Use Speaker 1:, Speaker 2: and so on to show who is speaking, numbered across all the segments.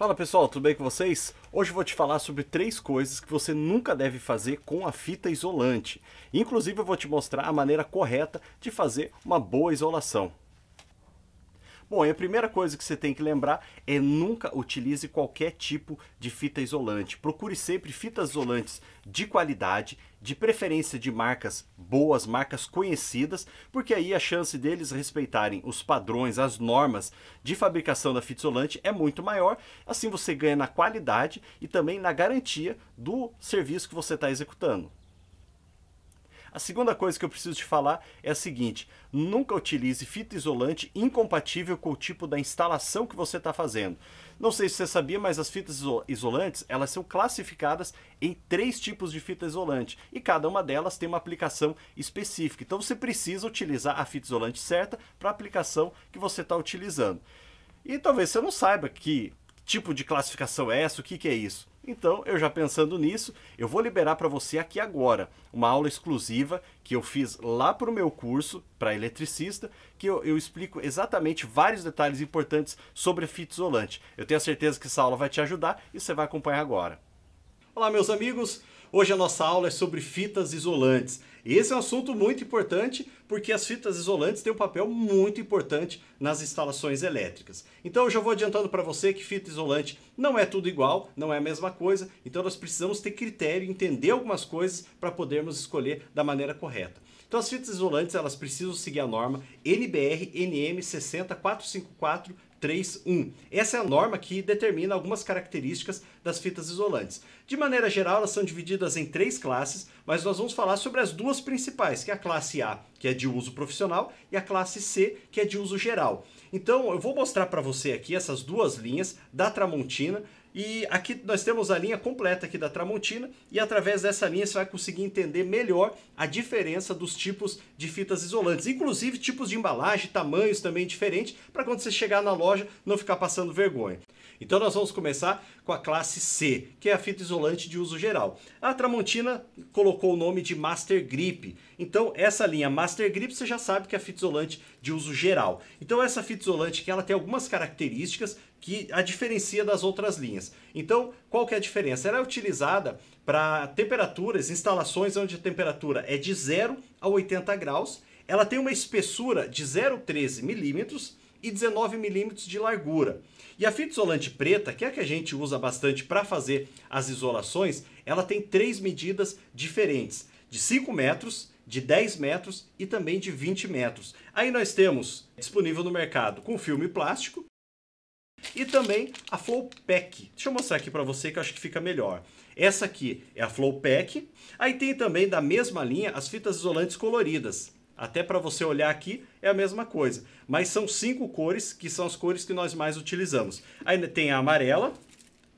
Speaker 1: Fala pessoal, tudo bem com vocês? Hoje eu vou te falar sobre três coisas que você nunca deve fazer com a fita isolante. Inclusive eu vou te mostrar a maneira correta de fazer uma boa isolação. Bom, e a primeira coisa que você tem que lembrar é nunca utilize qualquer tipo de fita isolante. Procure sempre fitas isolantes de qualidade, de preferência de marcas boas, marcas conhecidas, porque aí a chance deles respeitarem os padrões, as normas de fabricação da fita isolante é muito maior. Assim você ganha na qualidade e também na garantia do serviço que você está executando. A segunda coisa que eu preciso te falar é a seguinte: nunca utilize fita isolante incompatível com o tipo da instalação que você está fazendo. Não sei se você sabia, mas as fitas isolantes elas são classificadas em três tipos de fita isolante e cada uma delas tem uma aplicação específica. Então você precisa utilizar a fita isolante certa para a aplicação que você está utilizando. E talvez você não saiba que tipo de classificação é essa, o que, que é isso. Então, eu já pensando nisso, eu vou liberar para você aqui agora uma aula exclusiva que eu fiz lá para o meu curso para eletricista, que eu, eu, explico exatamente vários detalhes importantes sobre fita isolante. Eu tenho certeza que essa aula vai te ajudar e você vai acompanhar agora. Olá, meus amigos! Hoje a nossa aula é sobre fitas isolantes. E esse é um assunto muito importante porque as fitas isolantes têm um papel muito importante nas instalações elétricas. Então eu já vou adiantando para você que fita isolante não é tudo igual, não é a mesma coisa, então nós precisamos ter critério, entender algumas coisas para podermos escolher da maneira correta. Então as fitas isolantes elas precisam seguir a norma NBR NM 60454 3.1. Essa é a norma que determina algumas características das fitas isolantes. De maneira geral, elas são divididas em três classes, mas nós vamos falar sobre as duas principais, que é a classe A, que é de uso profissional, e a classe C, que é de uso geral. Então, eu vou mostrar para você aqui essas duas linhas da Tramontina, e aqui nós temos a linha completa aqui da Tramontina e através dessa linha você vai conseguir entender melhor a diferença dos tipos de fitas isolantes, inclusive tipos de embalagem, tamanhos também diferentes, para quando você chegar na loja não ficar passando vergonha. Então nós vamos começar com a classe C, que é a fita isolante de uso geral. A Tramontina colocou o nome de Master Grip. Então essa linha Master Grip você já sabe que é a fita isolante de uso geral. Então essa fita isolante que ela tem algumas características que a diferencia das outras linhas. Então, qual que é a diferença? Ela é utilizada para temperaturas, instalações onde a temperatura é de 0 a 80 graus. Ela tem uma espessura de 0,13 milímetros e 19 milímetros de largura. E a fita isolante preta, que é a que a gente usa bastante para fazer as isolações, ela tem três medidas diferentes, de 5 metros, de 10 metros e também de 20 metros. Aí nós temos disponível no mercado com filme plástico e também a Flow Pack. Deixa eu mostrar aqui para você que eu acho que fica melhor. Essa aqui é a Flow Pack. Aí tem também da mesma linha as fitas isolantes coloridas. Até para você olhar aqui é a mesma coisa. Mas são cinco cores que são as cores que nós mais utilizamos. Aí tem a amarela,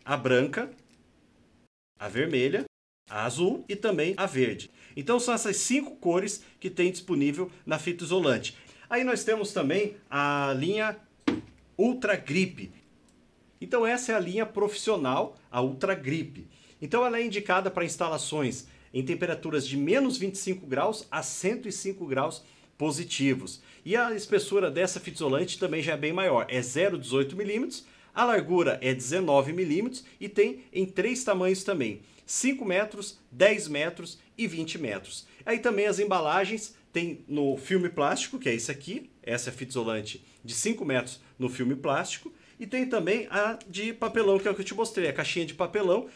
Speaker 1: a branca, a vermelha, a azul e também a verde. Então são essas cinco cores que tem disponível na fita isolante. Aí nós temos também a linha Ultra Grip. Então essa é a linha profissional, a Ultra Grip. Então ela é indicada para instalações em temperaturas de menos 25 graus a 105 graus positivos. E a espessura dessa fita isolante também já é bem maior, é 0,18 milímetros, a largura é 19 milímetros e tem em três tamanhos também, 5 metros, 10 metros e 20 metros. Aí também as embalagens tem no filme plástico, que é esse aqui, essa é fita isolante de 5 metros no filme plástico, e tem também a de papelão, que é o que eu te mostrei, a caixinha de papelão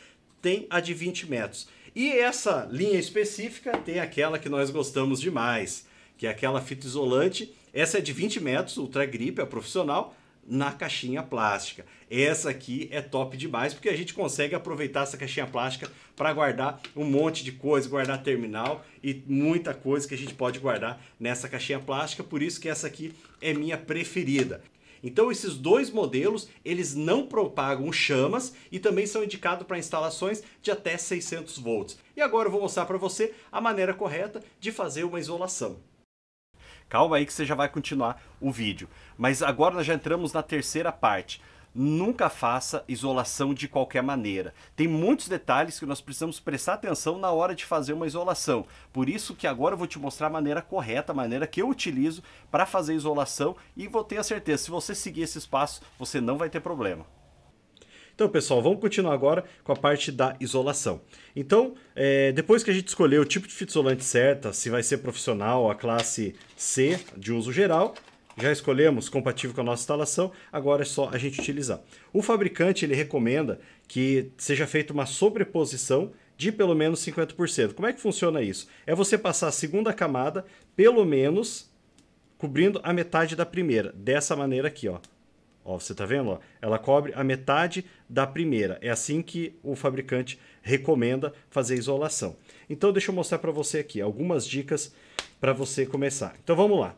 Speaker 1: tem a de 20 metros. E essa linha específica tem aquela que nós gostamos demais, que é aquela fita isolante. Essa é de 20 metros, ultra gripe, é profissional, na caixinha plástica. Essa aqui é top demais porque a gente consegue aproveitar essa caixinha plástica para guardar um monte de coisa, guardar terminal e muita coisa que a gente pode guardar nessa caixinha plástica, por isso que essa aqui é minha preferida. Então esses dois modelos, eles não propagam chamas e também são indicados para instalações de até 600 volts. E agora eu vou mostrar para você a maneira correta de fazer uma isolação. Calma aí que você já vai continuar o vídeo. Mas agora nós já entramos na terceira parte nunca faça isolação de qualquer maneira. Tem muitos detalhes que nós precisamos prestar atenção na hora de fazer uma isolação. Por isso que agora eu vou te mostrar a maneira correta, a maneira que eu utilizo para fazer isolação e vou ter a certeza, se você seguir esses passos, você não vai ter problema. Então, pessoal, vamos continuar agora com a parte da isolação. Então, é, depois que a gente escolher o tipo de fita isolante certa, se vai ser profissional, a classe C de uso geral, já escolhemos compatível com a nossa instalação, agora é só a gente utilizar. O fabricante ele recomenda que seja feita uma sobreposição de pelo menos 50%. Como é que funciona isso? É você passar a segunda camada pelo menos cobrindo a metade da primeira, dessa maneira aqui, ó. Ó, você tá vendo? Ó? Ela cobre a metade da primeira. É assim que o fabricante recomenda fazer isolação. Então, deixa eu mostrar para você aqui algumas dicas para você começar. Então, vamos lá.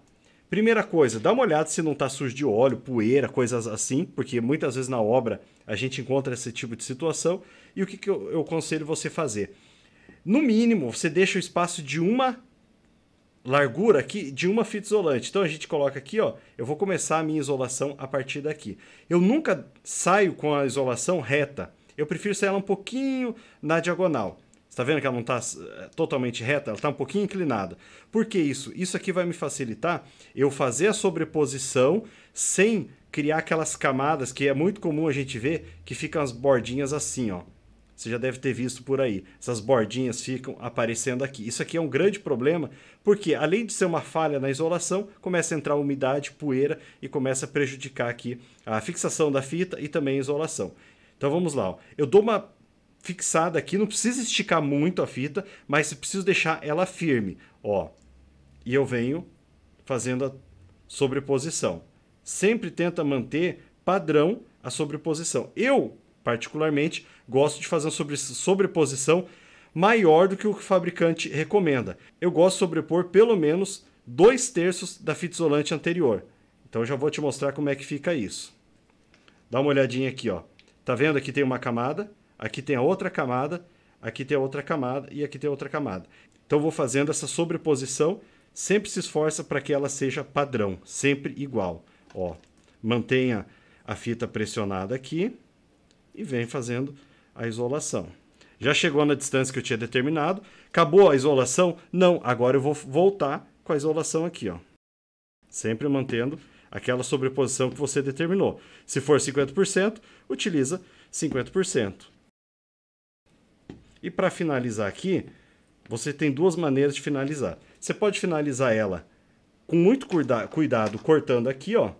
Speaker 1: Primeira coisa, dá uma olhada se não está sujo de óleo, poeira, coisas assim, porque muitas vezes na obra a gente encontra esse tipo de situação. E o que, que eu, eu aconselho você fazer? No mínimo, você deixa o espaço de uma largura aqui de uma fita isolante. Então a gente coloca aqui, ó, eu vou começar a minha isolação a partir daqui. Eu nunca saio com a isolação reta. Eu prefiro sair ela um pouquinho na diagonal tá vendo que ela não está eh, totalmente reta? Ela está um pouquinho inclinada. Por que isso? Isso aqui vai me facilitar eu fazer a sobreposição sem criar aquelas camadas que é muito comum a gente ver que ficam as bordinhas assim, ó. Você já deve ter visto por aí. Essas bordinhas ficam aparecendo aqui. Isso aqui é um grande problema, porque além de ser uma falha na isolação, começa a entrar umidade, poeira e começa a prejudicar aqui a fixação da fita e também a isolação. Então vamos lá, ó. eu dou uma fixada aqui, não precisa esticar muito a fita, mas preciso deixar ela firme, ó. E eu venho fazendo a sobreposição. Sempre tenta manter padrão a sobreposição. Eu, particularmente, gosto de fazer uma sobreposição maior do que o que o fabricante recomenda. Eu gosto de sobrepor pelo menos dois terços da fita isolante anterior. Então já vou te mostrar como é que fica isso. Dá uma olhadinha aqui, ó. Tá vendo aqui tem uma camada? Aqui tem a outra camada, aqui tem a outra camada e aqui tem a outra camada. Então vou fazendo essa sobreposição, sempre se esforça para que ela seja padrão, sempre igual. Ó, mantenha a fita pressionada aqui e vem fazendo a isolação. Já chegou na distância que eu tinha determinado. Acabou a isolação? Não, agora eu vou voltar com a isolação aqui, ó. Sempre mantendo aquela sobreposição que você determinou. Se for 50%, utiliza 50%. E para finalizar aqui, você tem duas maneiras de finalizar. Você pode finalizar ela com muito cuida cuidado, cortando aqui, ó,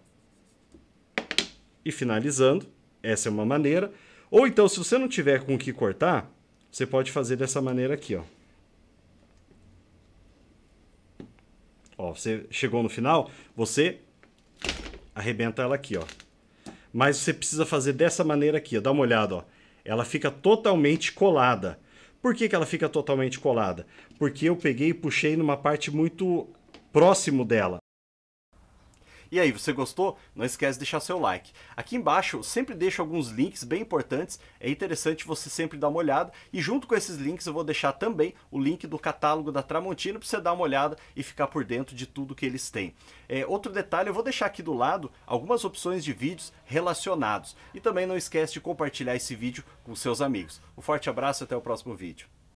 Speaker 1: e finalizando. Essa é uma maneira. Ou então, se você não tiver com o que cortar, você pode fazer dessa maneira aqui, ó. Ó, você chegou no final, você arrebenta ela aqui, ó. Mas você precisa fazer dessa maneira aqui, ó. Dá uma olhada, ó. Ela fica totalmente colada. Por que, que ela fica totalmente colada? Porque eu peguei e puxei numa parte muito próximo dela. E aí, você gostou? Não esquece de deixar seu like. Aqui embaixo eu sempre deixo alguns links bem importantes, é interessante você sempre dar uma olhada e junto com esses links eu vou deixar também o link do catálogo da Tramontina para você dar uma olhada e ficar por dentro de tudo que eles têm. É, outro detalhe, eu vou deixar aqui do lado algumas opções de vídeos relacionados e também não esquece de compartilhar esse vídeo com seus amigos. Um forte abraço e até o próximo vídeo.